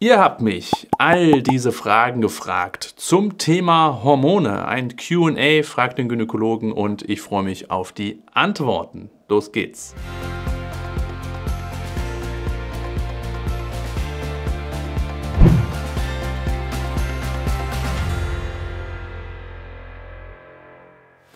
Ihr habt mich all diese Fragen gefragt zum Thema Hormone. Ein QA fragt den Gynäkologen und ich freue mich auf die Antworten. Los geht's.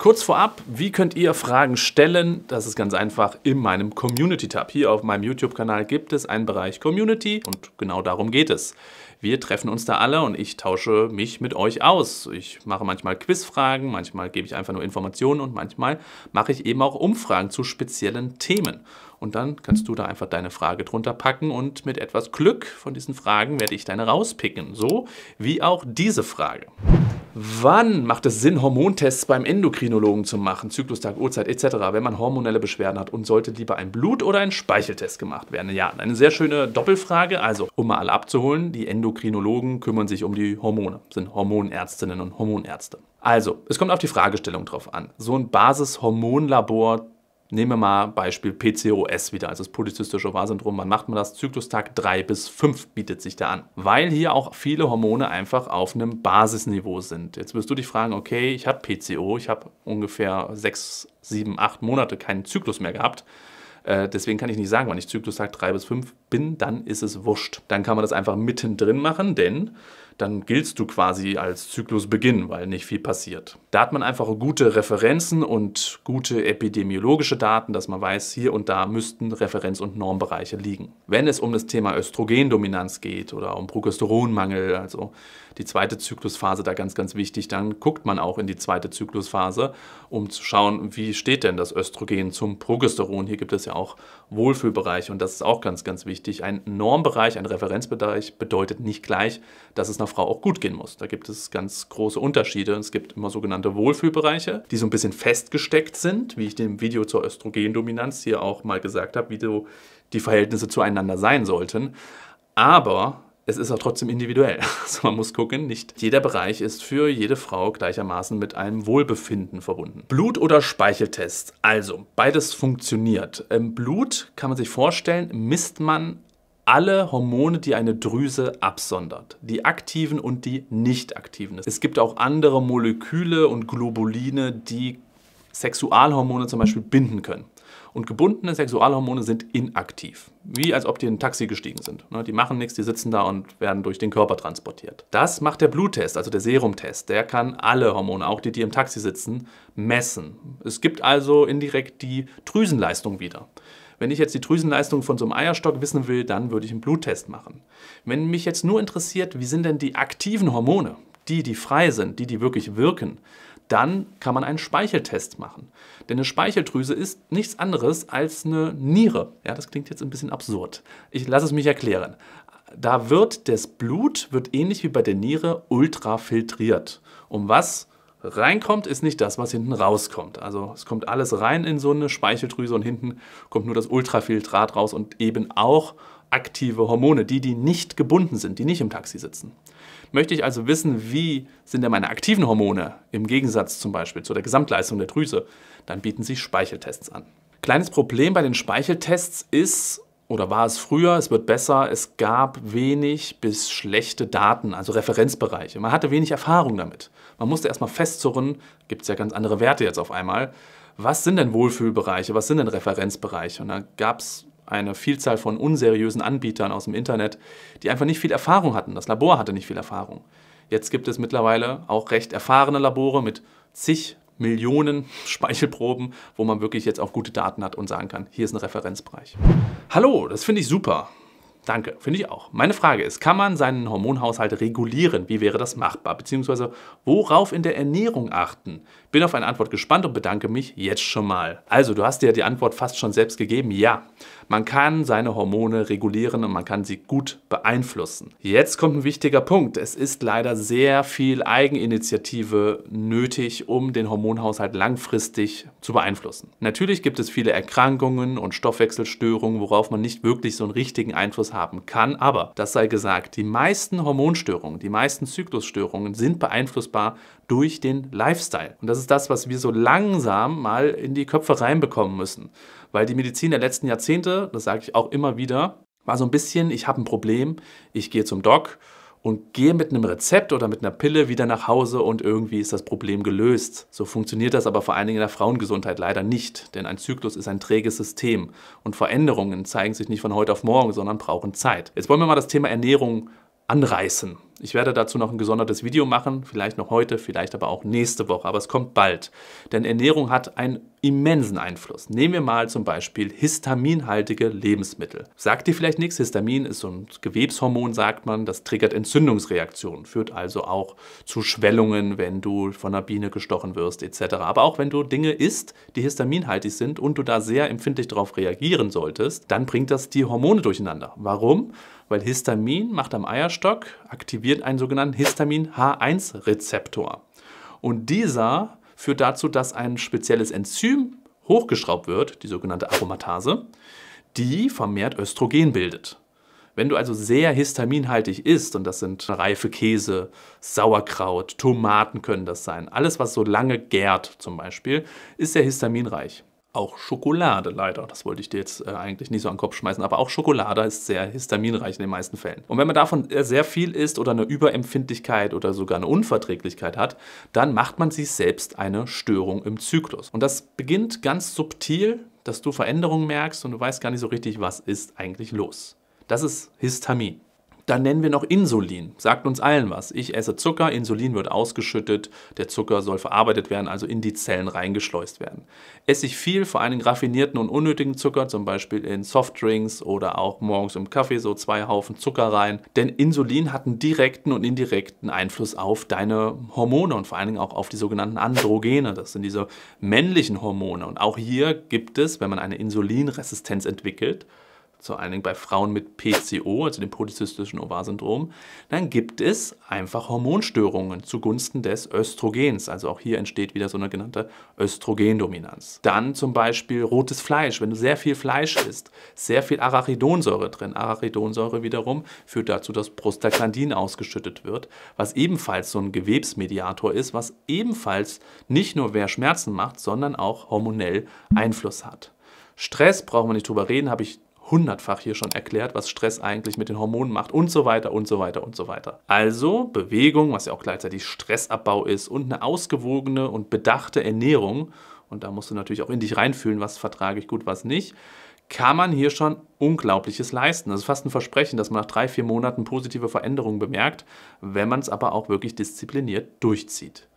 Kurz vorab, wie könnt ihr Fragen stellen? Das ist ganz einfach in meinem Community-Tab. Hier auf meinem YouTube-Kanal gibt es einen Bereich Community und genau darum geht es. Wir treffen uns da alle und ich tausche mich mit euch aus. Ich mache manchmal Quizfragen, manchmal gebe ich einfach nur Informationen und manchmal mache ich eben auch Umfragen zu speziellen Themen. Und dann kannst du da einfach deine Frage drunter packen und mit etwas Glück von diesen Fragen werde ich deine rauspicken. So wie auch diese Frage. Wann macht es Sinn, Hormontests beim Endokrinologen zu machen? Zyklustag, Uhrzeit etc., wenn man hormonelle Beschwerden hat und sollte lieber ein Blut- oder ein Speicheltest gemacht werden? Ja, eine sehr schöne Doppelfrage. Also, um mal alle abzuholen, die Endokrinologen kümmern sich um die Hormone, sind Hormonärztinnen und Hormonärzte. Also, es kommt auf die Fragestellung drauf an. So ein Basishormonlabor Nehmen wir mal Beispiel PCOS wieder, also das polyzystische Ovar-Syndrom. Wann macht man das? Zyklustag 3 bis 5 bietet sich da an, weil hier auch viele Hormone einfach auf einem Basisniveau sind. Jetzt wirst du dich fragen, okay, ich habe PCO, ich habe ungefähr 6, 7, 8 Monate keinen Zyklus mehr gehabt. Äh, deswegen kann ich nicht sagen, wenn ich Zyklustag 3 bis 5 bin, dann ist es wurscht. Dann kann man das einfach mittendrin machen, denn dann giltst du quasi als Zyklusbeginn, weil nicht viel passiert. Da hat man einfach gute Referenzen und gute epidemiologische Daten, dass man weiß, hier und da müssten Referenz- und Normbereiche liegen. Wenn es um das Thema Östrogendominanz geht oder um Progesteronmangel, also die zweite Zyklusphase da ganz, ganz wichtig, dann guckt man auch in die zweite Zyklusphase, um zu schauen, wie steht denn das Östrogen zum Progesteron. Hier gibt es ja auch Wohlfühlbereiche und das ist auch ganz, ganz wichtig. Ein Normbereich, ein Referenzbereich bedeutet nicht gleich, dass es einer Frau auch gut gehen muss. Da gibt es ganz große Unterschiede. Es gibt immer sogenannte Wohlfühlbereiche, die so ein bisschen festgesteckt sind, wie ich dem Video zur Östrogendominanz hier auch mal gesagt habe, wie so die Verhältnisse zueinander sein sollten. Aber es ist auch trotzdem individuell. Also man muss gucken, nicht jeder Bereich ist für jede Frau gleichermaßen mit einem Wohlbefinden verbunden. Blut- oder Speicheltest. Also, beides funktioniert. Im Blut kann man sich vorstellen, misst man alle Hormone, die eine Drüse absondert. Die aktiven und die nicht aktiven. Es gibt auch andere Moleküle und Globuline, die Sexualhormone zum Beispiel binden können und gebundene Sexualhormone sind inaktiv. Wie als ob die in ein Taxi gestiegen sind. Ne, die machen nichts, die sitzen da und werden durch den Körper transportiert. Das macht der Bluttest, also der Serumtest. Der kann alle Hormone, auch die, die im Taxi sitzen, messen. Es gibt also indirekt die Drüsenleistung wieder. Wenn ich jetzt die Drüsenleistung von so einem Eierstock wissen will, dann würde ich einen Bluttest machen. Wenn mich jetzt nur interessiert, wie sind denn die aktiven Hormone, die, die frei sind, die, die wirklich wirken, dann kann man einen Speicheltest machen. Denn eine Speicheldrüse ist nichts anderes als eine Niere. Ja, das klingt jetzt ein bisschen absurd. Ich lasse es mich erklären. Da wird das Blut, wird ähnlich wie bei der Niere, ultrafiltriert. Um was reinkommt, ist nicht das, was hinten rauskommt. Also es kommt alles rein in so eine Speicheldrüse und hinten kommt nur das Ultrafiltrat raus und eben auch aktive Hormone, die, die nicht gebunden sind, die nicht im Taxi sitzen. Möchte ich also wissen, wie sind denn meine aktiven Hormone im Gegensatz zum Beispiel zu der Gesamtleistung der Drüse, dann bieten sich Speicheltests an. Kleines Problem bei den Speicheltests ist, oder war es früher, es wird besser, es gab wenig bis schlechte Daten, also Referenzbereiche. Man hatte wenig Erfahrung damit. Man musste erstmal festzurren, gibt es ja ganz andere Werte jetzt auf einmal, was sind denn Wohlfühlbereiche, was sind denn Referenzbereiche? Und da gab es eine Vielzahl von unseriösen Anbietern aus dem Internet, die einfach nicht viel Erfahrung hatten. Das Labor hatte nicht viel Erfahrung. Jetzt gibt es mittlerweile auch recht erfahrene Labore mit zig Millionen Speichelproben, wo man wirklich jetzt auch gute Daten hat und sagen kann, hier ist ein Referenzbereich. Hallo, das finde ich super. Danke, finde ich auch. Meine Frage ist, kann man seinen Hormonhaushalt regulieren? Wie wäre das machbar? Beziehungsweise worauf in der Ernährung achten? Bin auf eine Antwort gespannt und bedanke mich jetzt schon mal. Also, du hast dir die Antwort fast schon selbst gegeben. Ja, man kann seine Hormone regulieren und man kann sie gut beeinflussen. Jetzt kommt ein wichtiger Punkt. Es ist leider sehr viel Eigeninitiative nötig, um den Hormonhaushalt langfristig zu beeinflussen. Natürlich gibt es viele Erkrankungen und Stoffwechselstörungen, worauf man nicht wirklich so einen richtigen Einfluss haben kann, aber, das sei gesagt, die meisten Hormonstörungen, die meisten Zyklusstörungen sind beeinflussbar durch den Lifestyle. Und das ist das, was wir so langsam mal in die Köpfe reinbekommen müssen. Weil die Medizin der letzten Jahrzehnte, das sage ich auch immer wieder, war so ein bisschen, ich habe ein Problem, ich gehe zum Doc und gehe mit einem Rezept oder mit einer Pille wieder nach Hause und irgendwie ist das Problem gelöst. So funktioniert das aber vor allen Dingen in der Frauengesundheit leider nicht, denn ein Zyklus ist ein träges System und Veränderungen zeigen sich nicht von heute auf morgen, sondern brauchen Zeit. Jetzt wollen wir mal das Thema Ernährung anreißen. Ich werde dazu noch ein gesondertes Video machen, vielleicht noch heute, vielleicht aber auch nächste Woche, aber es kommt bald. Denn Ernährung hat ein immensen Einfluss. Nehmen wir mal zum Beispiel histaminhaltige Lebensmittel. Sagt dir vielleicht nichts, Histamin ist so ein Gewebshormon, sagt man, das triggert Entzündungsreaktionen, führt also auch zu Schwellungen, wenn du von einer Biene gestochen wirst etc. Aber auch wenn du Dinge isst, die histaminhaltig sind und du da sehr empfindlich darauf reagieren solltest, dann bringt das die Hormone durcheinander. Warum? Weil Histamin macht am Eierstock, aktiviert einen sogenannten Histamin H1-Rezeptor. Und dieser führt dazu, dass ein spezielles Enzym hochgeschraubt wird, die sogenannte Aromatase, die vermehrt Östrogen bildet. Wenn du also sehr histaminhaltig isst, und das sind reife Käse, Sauerkraut, Tomaten können das sein, alles, was so lange gärt zum Beispiel, ist sehr histaminreich. Auch Schokolade leider, das wollte ich dir jetzt äh, eigentlich nicht so an den Kopf schmeißen, aber auch Schokolade ist sehr histaminreich in den meisten Fällen. Und wenn man davon äh, sehr viel isst oder eine Überempfindlichkeit oder sogar eine Unverträglichkeit hat, dann macht man sich selbst eine Störung im Zyklus. Und das beginnt ganz subtil, dass du Veränderungen merkst und du weißt gar nicht so richtig, was ist eigentlich los. Das ist Histamin. Dann nennen wir noch Insulin. Sagt uns allen was. Ich esse Zucker, Insulin wird ausgeschüttet, der Zucker soll verarbeitet werden, also in die Zellen reingeschleust werden. Esse ich viel, vor allem raffinierten und unnötigen Zucker, zum Beispiel in Softdrinks oder auch morgens im Kaffee so zwei Haufen Zucker rein, denn Insulin hat einen direkten und indirekten Einfluss auf deine Hormone und vor allen Dingen auch auf die sogenannten Androgene. Das sind diese männlichen Hormone. Und auch hier gibt es, wenn man eine Insulinresistenz entwickelt, zu einigen bei Frauen mit PCO, also dem polyzystischen Ovarsyndrom, dann gibt es einfach Hormonstörungen zugunsten des Östrogens. Also auch hier entsteht wieder so eine genannte Östrogendominanz. Dann zum Beispiel rotes Fleisch. Wenn du sehr viel Fleisch isst, sehr viel Arachidonsäure drin. Arachidonsäure wiederum führt dazu, dass Prostaglandin ausgeschüttet wird, was ebenfalls so ein Gewebsmediator ist, was ebenfalls nicht nur wer Schmerzen macht, sondern auch hormonell Einfluss hat. Stress brauchen wir nicht drüber reden, habe ich hundertfach hier schon erklärt, was Stress eigentlich mit den Hormonen macht und so weiter und so weiter und so weiter. Also Bewegung, was ja auch gleichzeitig Stressabbau ist und eine ausgewogene und bedachte Ernährung, und da musst du natürlich auch in dich reinfühlen, was vertrage ich gut, was nicht, kann man hier schon Unglaubliches leisten. Das ist fast ein Versprechen, dass man nach drei, vier Monaten positive Veränderungen bemerkt, wenn man es aber auch wirklich diszipliniert durchzieht.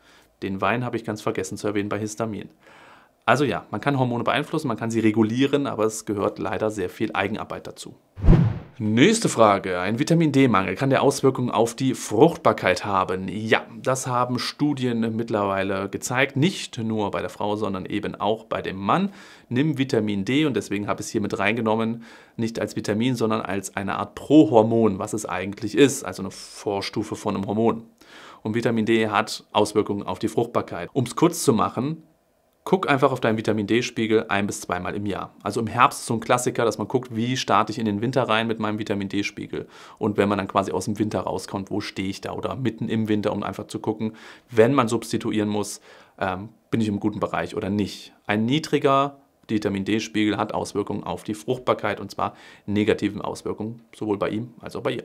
Den Wein habe ich ganz vergessen zu erwähnen bei Histamin. Also ja, man kann Hormone beeinflussen, man kann sie regulieren, aber es gehört leider sehr viel Eigenarbeit dazu. Nächste Frage. Ein Vitamin D-Mangel kann der Auswirkungen auf die Fruchtbarkeit haben? Ja, das haben Studien mittlerweile gezeigt. Nicht nur bei der Frau, sondern eben auch bei dem Mann. Nimm Vitamin D und deswegen habe ich es hier mit reingenommen, nicht als Vitamin, sondern als eine Art Prohormon, was es eigentlich ist, also eine Vorstufe von einem Hormon. Und Vitamin D hat Auswirkungen auf die Fruchtbarkeit. Um es kurz zu machen, Guck einfach auf deinen Vitamin D-Spiegel ein bis zweimal im Jahr. Also im Herbst so ein Klassiker, dass man guckt, wie starte ich in den Winter rein mit meinem Vitamin D-Spiegel. Und wenn man dann quasi aus dem Winter rauskommt, wo stehe ich da? Oder mitten im Winter, um einfach zu gucken, wenn man substituieren muss, ähm, bin ich im guten Bereich oder nicht. Ein niedriger Vitamin D-Spiegel hat Auswirkungen auf die Fruchtbarkeit und zwar negativen Auswirkungen, sowohl bei ihm als auch bei ihr.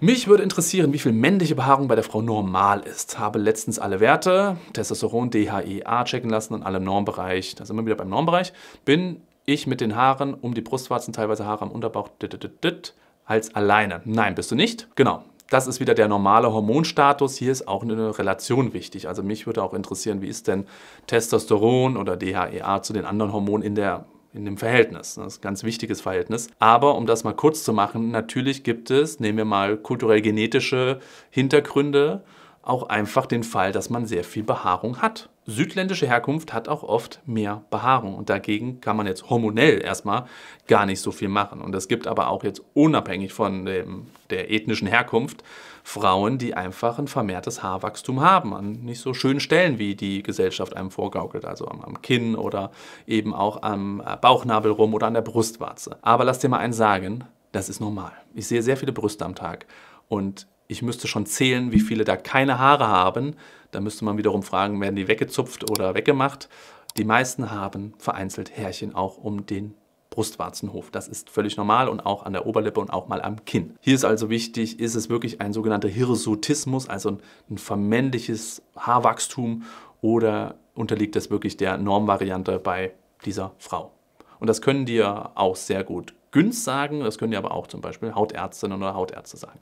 Mich würde interessieren, wie viel männliche Behaarung bei der Frau normal ist. Habe letztens alle Werte, Testosteron, DHEA checken lassen und alle Normbereich. Da sind wir wieder beim Normbereich. Bin ich mit den Haaren um die Brustwarzen, teilweise Haare am Unterbauch, dit, dit, dit, als alleine. Nein, bist du nicht. Genau. Das ist wieder der normale Hormonstatus. Hier ist auch eine Relation wichtig. Also mich würde auch interessieren, wie ist denn Testosteron oder DHEA zu den anderen Hormonen in der in dem Verhältnis. Ne? Das ist ein ganz wichtiges Verhältnis. Aber um das mal kurz zu machen, natürlich gibt es, nehmen wir mal kulturell genetische Hintergründe, auch einfach den Fall, dass man sehr viel Behaarung hat. Südländische Herkunft hat auch oft mehr Behaarung und dagegen kann man jetzt hormonell erstmal gar nicht so viel machen. Und es gibt aber auch jetzt unabhängig von dem, der ethnischen Herkunft Frauen, die einfach ein vermehrtes Haarwachstum haben, an nicht so schönen Stellen, wie die Gesellschaft einem vorgaukelt, also am, am Kinn oder eben auch am äh, Bauchnabel rum oder an der Brustwarze. Aber lass dir mal eins sagen, das ist normal. Ich sehe sehr viele Brüste am Tag und ich müsste schon zählen, wie viele da keine Haare haben. Da müsste man wiederum fragen, werden die weggezupft oder weggemacht. Die meisten haben vereinzelt Härchen auch um den Brustwarzenhof. Das ist völlig normal und auch an der Oberlippe und auch mal am Kinn. Hier ist also wichtig, ist es wirklich ein sogenannter Hirsutismus, also ein, vermännliches Haarwachstum oder unterliegt es wirklich der Normvariante bei dieser Frau? Und das können die ja auch sehr gut Günst sagen, das können ja aber auch zum Beispiel Hautärztinnen oder Hautärzte sagen.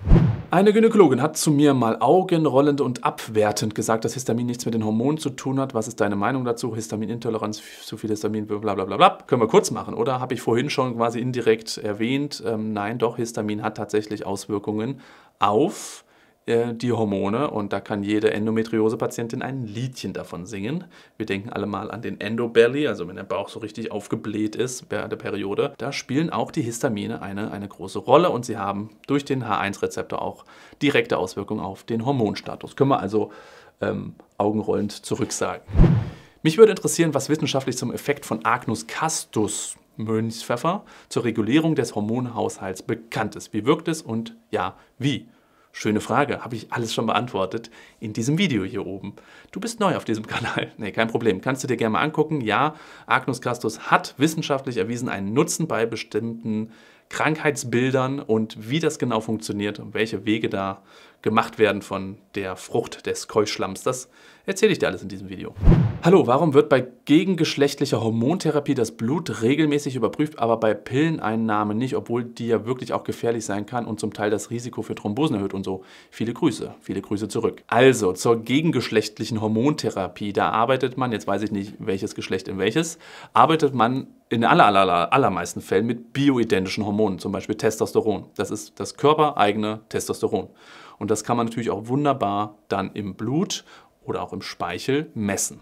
Eine Gynäkologin hat zu mir mal augenrollend und abwertend gesagt, dass Histamin nichts mit den Hormonen zu tun hat. Was ist deine Meinung dazu? Histaminintoleranz, zu viel Histamin, bla bla bla bla. Können wir kurz machen, oder? Habe ich vorhin schon quasi indirekt erwähnt. Ähm, nein, doch, Histamin hat tatsächlich Auswirkungen auf äh, die Hormone und da kann jede Endometriose-Patientin ein Liedchen davon singen. Wir denken alle mal an den Endobelly, also wenn der Bauch so richtig aufgebläht ist während der Periode. Da spielen auch die Histamine eine, eine große Rolle und sie haben durch den H1-Rezeptor auch direkte Auswirkungen auf den Hormonstatus. Können wir also ähm, augenrollend zurücksagen. Mich würde interessieren, was wissenschaftlich zum Effekt von Agnus castus Mönchspfeffer zur Regulierung des Hormonhaushalts bekannt ist. Wie wirkt es und ja, wie? Schöne Frage, habe ich alles schon beantwortet in diesem Video hier oben. Du bist neu auf diesem Kanal. Nee, kein Problem. Kannst du dir gerne mal angucken. Ja, Agnus Castus hat wissenschaftlich erwiesen einen Nutzen bei bestimmten Krankheitsbildern und wie das genau funktioniert und welche Wege da gemacht werden von der Frucht des Keuschlamms. Das erzähle ich dir alles in diesem Video. Hallo, warum wird bei gegengeschlechtlicher Hormontherapie das Blut regelmäßig überprüft, aber bei Pilleneinnahme nicht, obwohl die ja wirklich auch gefährlich sein kann und zum Teil das Risiko für Thrombosen erhöht und so? Viele Grüße, viele Grüße zurück. Also zur gegengeschlechtlichen Hormontherapie, da arbeitet man, jetzt weiß ich nicht welches Geschlecht in welches, arbeitet man in aller, aller, allermeisten Fällen mit bioidentischen Hormonen, zum Beispiel Testosteron. Das ist das körpereigene Testosteron. Und das kann man natürlich auch wunderbar dann im Blut oder auch im Speichel messen.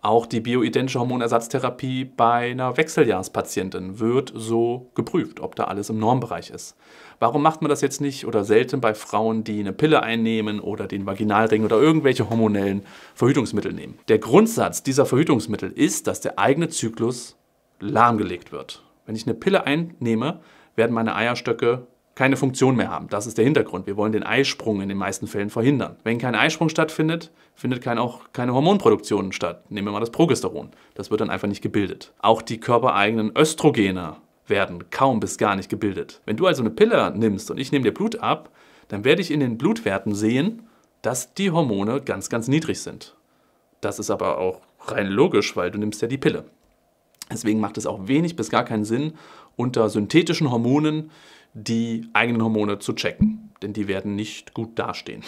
Auch die bioidentische Hormonersatztherapie bei einer Wechseljahrespatientin wird so geprüft, ob da alles im Normbereich ist. Warum macht man das jetzt nicht oder selten bei Frauen, die eine Pille einnehmen oder den Vaginalring oder irgendwelche hormonellen Verhütungsmittel nehmen? Der Grundsatz dieser Verhütungsmittel ist, dass der eigene Zyklus lahmgelegt wird. Wenn ich eine Pille einnehme, werden meine Eierstöcke keine Funktion mehr haben. Das ist der Hintergrund. Wir wollen den Eisprung in den meisten Fällen verhindern. Wenn kein Eisprung stattfindet, findet kein, auch keine Hormonproduktion statt. Nehmen wir mal das Progesteron. Das wird dann einfach nicht gebildet. Auch die körpereigenen Östrogene werden kaum bis gar nicht gebildet. Wenn du also eine Pille nimmst und ich nehme dir Blut ab, dann werde ich in den Blutwerten sehen, dass die Hormone ganz, ganz niedrig sind. Das ist aber auch rein logisch, weil du nimmst ja die Pille. Deswegen macht es auch wenig bis gar keinen Sinn, unter synthetischen Hormonen die eigenen Hormone zu checken, denn die werden nicht gut dastehen.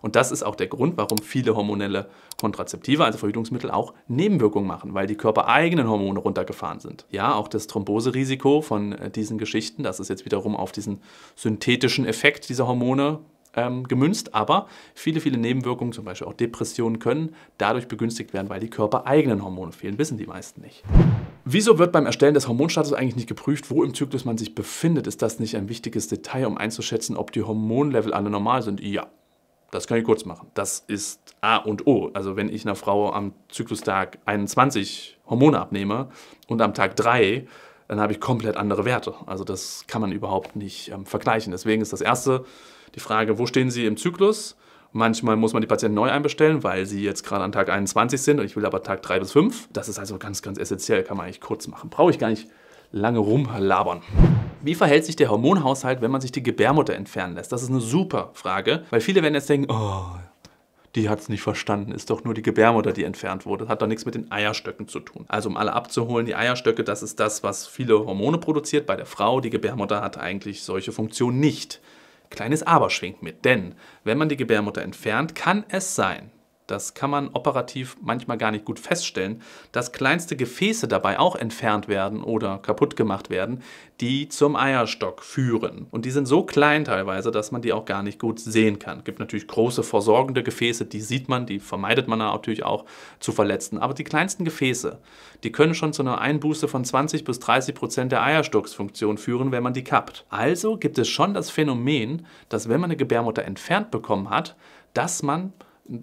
Und das ist auch der Grund, warum viele hormonelle Kontrazeptive, also Verhütungsmittel, auch Nebenwirkungen machen, weil die körpereigenen Hormone runtergefahren sind. Ja, auch das Thromboserisiko von äh, diesen Geschichten, das ist jetzt wiederum auf diesen synthetischen Effekt dieser Hormone ähm, gemünzt, aber viele, viele Nebenwirkungen, zum Beispiel auch Depressionen, können dadurch begünstigt werden, weil die körpereigenen Hormone fehlen, wissen die meisten nicht. Wieso wird beim Erstellen des Hormonstatus eigentlich nicht geprüft, wo im Zyklus man sich befindet? Ist das nicht ein wichtiges Detail, um einzuschätzen, ob die Hormonlevel alle normal sind? Ja, das kann ich kurz machen. Das ist A und O. Also wenn ich einer Frau am Zyklustag 21 Hormone abnehme und am Tag 3, dann habe ich komplett andere Werte. Also das kann man überhaupt nicht ähm, vergleichen. Deswegen ist das Erste, die Frage, wo stehen sie im Zyklus? Manchmal muss man die Patienten neu einbestellen, weil sie jetzt gerade an Tag 21 sind und ich will aber Tag 3 bis 5. Das ist also ganz, ganz essentiell, kann man eigentlich kurz machen. Brauche ich gar nicht lange rumlabern. Wie verhält sich der Hormonhaushalt, wenn man sich die Gebärmutter entfernen lässt? Das ist eine super Frage, weil viele werden jetzt denken, oh, die hat es nicht verstanden, ist doch nur die Gebärmutter, die entfernt wurde. Das hat doch nichts mit den Eierstöcken zu tun. Also um alle abzuholen, die Eierstöcke, das ist das, was viele Hormone produziert bei der Frau. Die Gebärmutter hat eigentlich solche Funktionen nicht. Kleines Aber schwingt mit, denn wenn man die Gebärmutter entfernt, kann es sein, das kann man operativ manchmal gar nicht gut feststellen, dass kleinste Gefäße dabei auch entfernt werden oder kaputt gemacht werden, die zum Eierstock führen. Und die sind so klein teilweise, dass man die auch gar nicht gut sehen kann. Es gibt natürlich große versorgende Gefäße, die sieht man, die vermeidet man natürlich auch zu verletzen. Aber die kleinsten Gefäße, die können schon zu einer Einbuße von 20 bis 30 Prozent der Eierstocksfunktion führen, wenn man die kappt. Also gibt es schon das Phänomen, dass wenn man eine Gebärmutter entfernt bekommen hat, dass man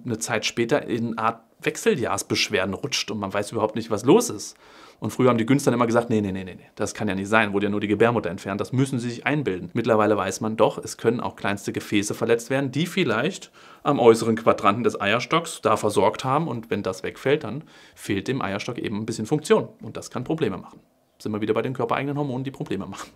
eine Zeit später in eine Art Wechseljahrsbeschwerden rutscht und man weiß überhaupt nicht, was los ist. Und früher haben die Günstler immer gesagt, nee, nee, nee, nee, das kann ja nicht sein, wurde ja nur die Gebärmutter entfernt, das müssen sie sich einbilden. Mittlerweile weiß man doch, es können auch kleinste Gefäße verletzt werden, die vielleicht am äußeren Quadranten des Eierstocks da versorgt haben und wenn das wegfällt, dann fehlt dem Eierstock eben ein bisschen Funktion und das kann Probleme machen. Sind wir wieder bei den körpereigenen Hormonen, die Probleme machen.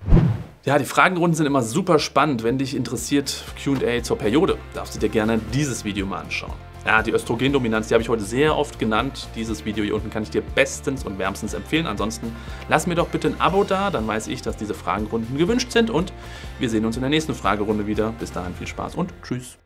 Ja, die Fragenrunden sind immer super spannend. Wenn dich interessiert QA zur Periode, darfst du dir gerne dieses Video mal anschauen. Ja, die Östrogendominanz, die habe ich heute sehr oft genannt. Dieses Video hier unten kann ich dir bestens und wärmstens empfehlen. Ansonsten lass mir doch bitte ein Abo da, dann weiß ich, dass diese Fragenrunden gewünscht sind und wir sehen uns in der nächsten Fragerunde wieder. Bis dahin viel Spaß und tschüss.